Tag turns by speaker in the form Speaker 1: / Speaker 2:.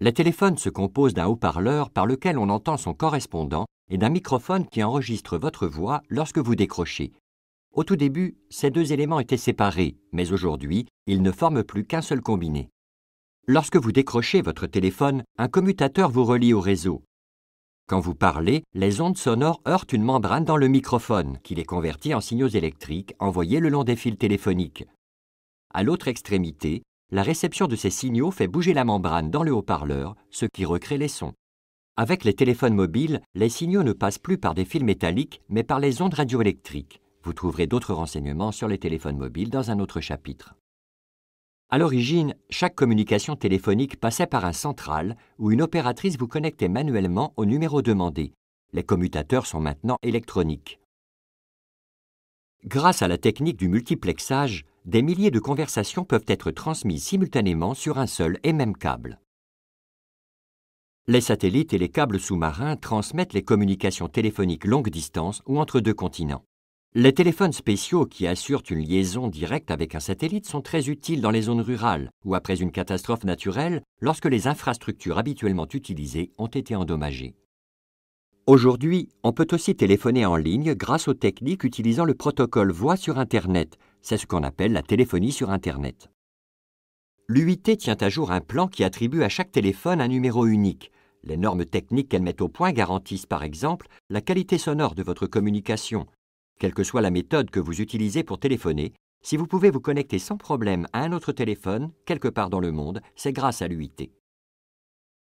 Speaker 1: Le téléphone se
Speaker 2: compose d'un haut-parleur par lequel on entend son correspondant et d'un microphone qui enregistre votre voix lorsque vous décrochez. Au tout début, ces deux éléments étaient séparés, mais aujourd'hui, ils ne forment plus qu'un seul combiné. Lorsque vous décrochez votre téléphone, un commutateur vous relie au réseau. Quand vous parlez, les ondes sonores heurtent une membrane dans le microphone qui les convertit en signaux électriques envoyés le long des fils téléphoniques. À l'autre extrémité, la réception de ces signaux fait bouger la membrane dans le haut-parleur, ce qui recrée les sons. Avec les téléphones mobiles, les signaux ne passent plus par des fils métalliques, mais par les ondes radioélectriques. Vous trouverez d'autres renseignements sur les téléphones mobiles dans un autre chapitre. À l'origine, chaque communication téléphonique passait par un central où une opératrice vous connectait manuellement au numéro demandé. Les commutateurs sont maintenant électroniques. Grâce à la technique du multiplexage, des milliers de conversations peuvent être transmises simultanément sur un seul et même câble. Les satellites et les câbles sous-marins transmettent les communications téléphoniques longue distance ou entre deux continents. Les téléphones spéciaux qui assurent une liaison directe avec un satellite sont très utiles dans les zones rurales ou après une catastrophe naturelle lorsque les infrastructures habituellement utilisées ont été endommagées. Aujourd'hui, on peut aussi téléphoner en ligne grâce aux techniques utilisant le protocole voix sur Internet, c'est ce qu'on appelle la téléphonie sur Internet. L'UIT tient à jour un plan qui attribue à chaque téléphone un numéro unique. Les normes techniques qu'elle met au point garantissent par exemple la qualité sonore de votre communication. Quelle que soit la méthode que vous utilisez pour téléphoner, si vous pouvez vous connecter sans problème à un autre téléphone, quelque part dans le monde, c'est grâce à l'UIT.